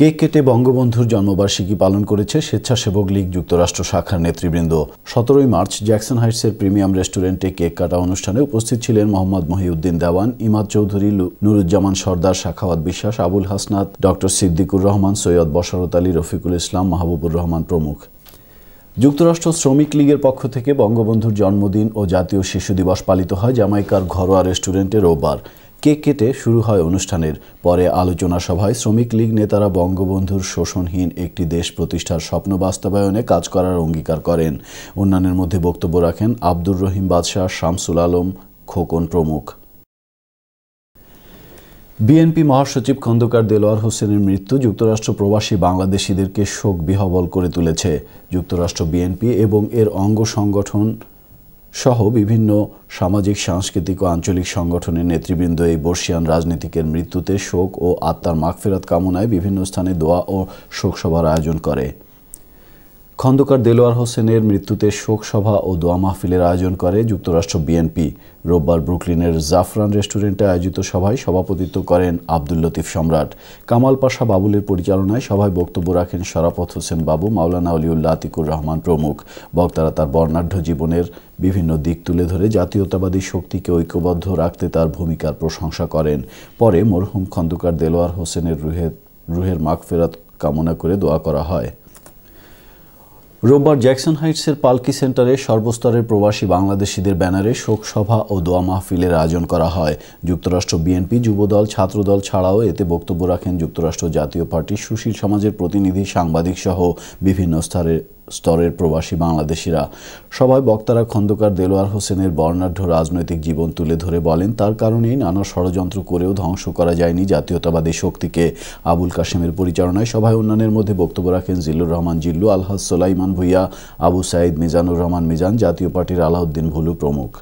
cake কেটে বঙ্গবন্ধুর জন্মবার্ষিকী পালন করেছে স্বেচ্ছাসেবক লীগ যুক্তরাষ্ট্র শাখার নেতৃবৃন্দ সতেরোই মার্চ জ্যাকসন হাইটসের প্রিমিয়াম রেস্টুরেন্টে কেক কাটা অনুষ্ঠানে উপস্থিত ছিলেন মোহাম্মদ মহিউদ্দিন দেওয়ান ইমাদ চৌধুরী নুরুজ্জামান সর্দার শাখাওয়াত বিশ্বাস আবুল হাসনাত ডক্টর সিদ্দিকুর রহমান সৈয়দ বশরত আলী রফিকুল ইসলাম মাহবুবুর রহমান প্রমুখ যুক্তরাষ্ট্র শ্রমিক লীগের পক্ষ থেকে বঙ্গবন্ধুর জন্মদিন ও জাতীয় শিশু দিবস পালিত হয় জামাইকার ঘরোয়া রেস্টুরেন্টে রোববার কেক কেটে শুরু হয় অনুষ্ঠানের পরে আলোচনা সভায় শ্রমিক লীগ নেতারা বঙ্গবন্ধুর শোষণহীন একটি দেশ প্রতিষ্ঠার স্বপ্ন বাস্তবায়নে কাজ করার অঙ্গীকার করেন অন্যান্যের মধ্যে বক্তব্য রাখেন আব্দুর রহিম বাদশাহ শামসুল আলম খোকন প্রমুখ বিএনপি মহাসচিব খন্দকার দেলোয়ার হোসেনের মৃত্যু যুক্তরাষ্ট্র প্রবাসী বাংলাদেশিদেরকে শোক বিহবল করে তুলেছে যুক্তরাষ্ট্র বিএনপি এবং এর অঙ্গ সংগঠন সহ বিভিন্ন সামাজিক সাংস্কৃতিক ও আঞ্চলিক সংগঠনের নেতৃবৃন্দ এই বর্ষিয়ান রাজনীতিকের মৃত্যুতে শোক ও আত্মার মাগফেরাত কামনায় বিভিন্ন স্থানে দোয়া ও শোকসভার আয়োজন করে খন্দকার দেলোয়ার হোসেনের মৃত্যুতে শোক সভা ও দোয়া মাহফিলের আয়োজন করে যুক্তরাষ্ট্র বিএনপি রোববার ব্রুকলিনের জাফরান রেস্টুরেন্টে আয়োজিত সভায় সভাপতিত্ব করেন আব্দুল লতিফ সম্রাট কামাল পাশা বাবুলের পরিচালনায় সভায় বক্তব্য রাখেন শরাফত হোসেন বাবু মাওলানা অলিউল্লা আতিকুর রহমান প্রমুখ বক্তারা তার বর্ণাঢ্য জীবনের বিভিন্ন দিক তুলে ধরে জাতীয়তাবাদী শক্তিকে ঐক্যবদ্ধ রাখতে তার ভূমিকার প্রশংসা করেন পরে মরহুম খন্দকার দেলোয়ার হোসেনের রুহের রুহের মাগফেরাত কামনা করে দোয়া করা হয় রোববার জ্যাকসন হাইটসের পালকি সেন্টারে সর্বস্তরের প্রবাসী বাংলাদেশিদের ব্যানারে শোকসভা ও দোয়া মাহফিলের আয়োজন করা হয় যুক্তরাষ্ট্র বিএনপি যুবদল ছাত্রদল ছাড়াও এতে বক্তব্য রাখেন যুক্তরাষ্ট্র জাতীয় পার্টি সুশীল সমাজের প্রতিনিধি সাংবাদিক সহ বিভিন্ন স্তরের স্তরের প্রবাসী বাংলাদেশিরা সবাই বক্তারা খন্দকার দেলোয়ার হোসেনের বর্ণাঢ্য রাজনৈতিক জীবন তুলে ধরে বলেন তার কারণেই নানা ষড়যন্ত্র করেও ধ্বংস করা যায়নি জাতীয়তাবাদী শক্তিকে আবুল কাশেমের পরিচালনায় সভায় অন্যান্যের মধ্যে বক্তব্য রাখেন জিল্লুর রহমান জিল্লু আলহাজ সোলাইমান ভুইয়া আবু সাইদ মিজানুর রহমান মিজান জাতীয় পার্টির আলাউদ্দিন ভুলু প্রমুখ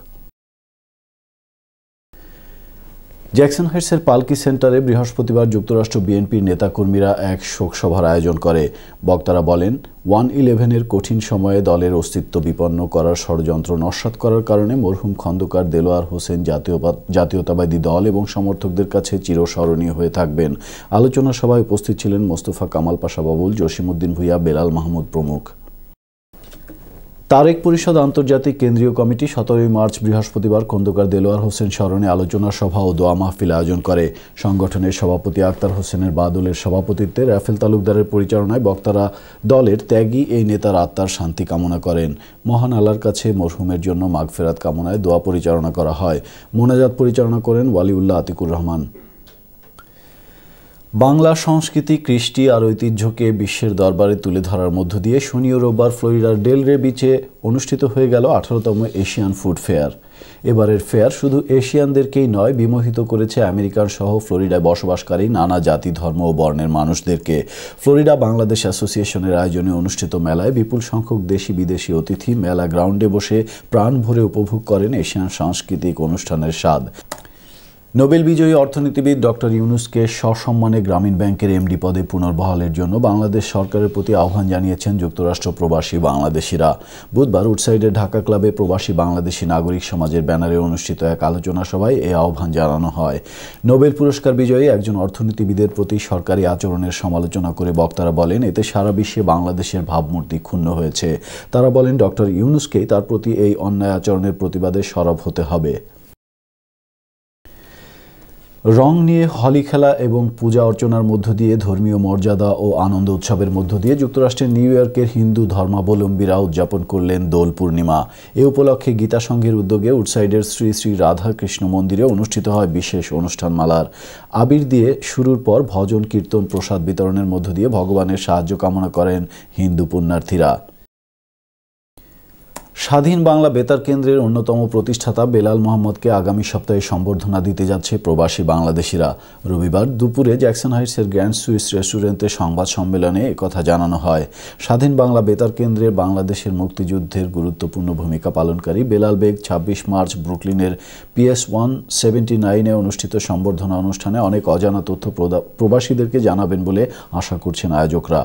জ্যাকসন হাইটসের পালকি সেন্টারে বৃহস্পতিবার যুক্তরাষ্ট্র বিএনপির নেতাকর্মীরা এক শোকসভার আয়োজন করে বক্তারা বলেন ওয়ান ইলেভেনের কঠিন সময়ে দলের অস্তিত্ব বিপন্ন করার ষড়যন্ত্র নস্বাত করার কারণে মরহুম খন্দকার দেলোয়ার হোসেন জাতীয় জাতীয়তাবাদী দল এবং সমর্থকদের কাছে চিরস্মরণীয় হয়ে থাকবেন আলোচনা সভায় উপস্থিত ছিলেন মোস্তফা কামাল পাশা বাবুল জসিমউদ্দিন ভুইয়া বেলাল মাহমুদ প্রমুখ তারেক পরিষদ আন্তর্জাতিক কেন্দ্রীয় কমিটি সতেরোই মার্চ বৃহস্পতিবার খন্দকার দেলোয়ার হোসেন স্মরণে আলোচনা সভা ও দোয়া মাহফিল আয়োজন করে সংগঠনের সভাপতি আক্তার হোসেনের বাদলের সভাপতিত্বে রাফেল তালুকদারের পরিচালনায় বক্তারা দলের ত্যাগী এই নেতার আত্মার শান্তি কামনা করেন মহান আল্লাহর কাছে মরহুমের জন্য মাগফেরাত কামনায় দোয়া পরিচালনা করা হয় মোনাজাত পরিচালনা করেন ওয়ালিউল্লাহ আতিকুর রহমান বাংলা সংস্কৃতি কৃষ্টি আর ঐতিহ্যকে বিশ্বের দরবারে তুলে ধরার মধ্য দিয়ে শনি ও রোববার ফ্লোরিডার ডেলরে বিচে অনুষ্ঠিত হয়ে গেল আঠারোতম এশিয়ান ফুড ফেয়ার এবারের ফেয়ার শুধু এশিয়ানদেরকেই নয় বিমোহিত করেছে আমেরিকার সহ ফ্লোরিডায় বসবাসকারী নানা জাতি ধর্ম ও বর্ণের মানুষদেরকে ফ্লোরিডা বাংলাদেশ অ্যাসোসিয়েশনের আয়োজনে অনুষ্ঠিত মেলায় বিপুল সংখ্যক দেশি বিদেশি অতিথি মেলা গ্রাউন্ডে বসে প্রাণ ভরে উপভোগ করেন এশিয়ান সাংস্কৃতিক অনুষ্ঠানের স্বাদ নোবেল বিজয়ী অর্থনীতিবিদ ডক্টর ইউনুসকে সসম্মানে গ্রামীণ ব্যাংকের এমডি পদে পুনর্বহালের জন্য বাংলাদেশ সরকারের প্রতি আহ্বান জানিয়েছেন যুক্তরাষ্ট্র প্রবাসী বাংলাদেশিরা বুধবার উডসাইডের ঢাকা ক্লাবে প্রবাসী বাংলাদেশী নাগরিক সমাজের ব্যানারে অনুষ্ঠিত এক আলোচনা সভায় এ আহ্বান জানানো হয় নোবেল পুরস্কার বিজয়ী একজন অর্থনীতিবিদের প্রতি সরকারি আচরণের সমালোচনা করে বক্তারা বলেন এতে সারা বিশ্বে বাংলাদেশের ভাবমূর্তি ক্ষুণ্ণ হয়েছে তারা বলেন ডক্টর ইউনুসকেই তার প্রতি এই অন্যায় আচরণের প্রতিবাদে সরব হতে হবে রং নিয়ে হলি খেলা এবং পূজা অর্চনার মধ্য দিয়ে ধর্মীয় মর্যাদা ও আনন্দ উৎসবের মধ্য দিয়ে যুক্তরাষ্ট্রের নিউ ইয়র্কের হিন্দু ধর্মাবলম্বীরা উদযাপন করলেন দোল পূর্ণিমা এ উপলক্ষে গীতা সংঘের উদ্যোগে উডসাইডের শ্রী শ্রী রাধা কৃষ্ণ মন্দিরে অনুষ্ঠিত হয় বিশেষ অনুষ্ঠানমালার আবির দিয়ে শুরুর পর ভজন কীর্তন প্রসাদ বিতরণের মধ্য দিয়ে ভগবানের সাহায্য কামনা করেন হিন্দু পুণ্যার্থীরা স্বাধীন বাংলা বেতার কেন্দ্রের অন্যতম প্রতিষ্ঠাতা বেলাল মোহাম্মদকে আগামী সপ্তাহে সম্বর্ধনা দিতে যাচ্ছে প্রবাসী বাংলাদেশিরা রবিবার দুপুরে জ্যাকসন হাইটসের গ্র্যান্ড সুইস রেস্টুরেন্টে সংবাদ সম্মেলনে একথা জানানো হয় স্বাধীন বাংলা বেতার কেন্দ্রে বাংলাদেশের মুক্তিযুদ্ধের গুরুত্বপূর্ণ ভূমিকা পালনকারী বেলাল বেগ ছাব্বিশ মার্চ ব্রুকলিনের পিএস ওয়ান সেভেন্টি নাইনে অনুষ্ঠিত সম্বর্ধনা অনুষ্ঠানে অনেক অজানা তথ্য প্রবাসীদেরকে জানাবেন বলে আশা করছেন আয়োজকরা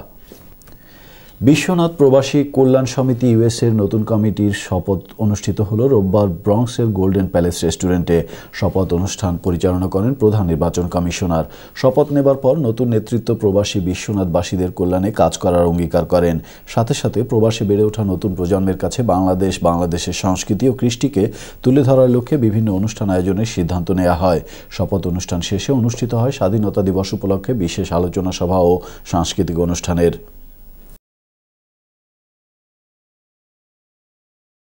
বিশ্বনাথ প্রবাসী কল্যাণ সমিতি ইউএসের নতুন কমিটির শপথ অনুষ্ঠিত হল রোববার ব্রংসের গোল্ডেন প্যালেস রেস্টুরেন্টে শপথ অনুষ্ঠান পরিচালনা করেন প্রধান নির্বাচন কমিশনার শপথ নেবার পর নতুন নেতৃত্ব প্রবাসী বিশ্বনাথবাসীদের কল্যাণে কাজ করার অঙ্গীকার করেন সাথে সাথে প্রবাসী বেড়ে ওঠা নতুন প্রজন্মের কাছে বাংলাদেশ বাংলাদেশের সংস্কৃতি ও কৃষ্টিকে তুলে ধরার লক্ষ্যে বিভিন্ন অনুষ্ঠান আয়োজনের সিদ্ধান্ত নেওয়া হয় শপথ অনুষ্ঠান শেষে অনুষ্ঠিত হয় স্বাধীনতা দিবস উপলক্ষে বিশেষ আলোচনা সভা ও সাংস্কৃতিক অনুষ্ঠানের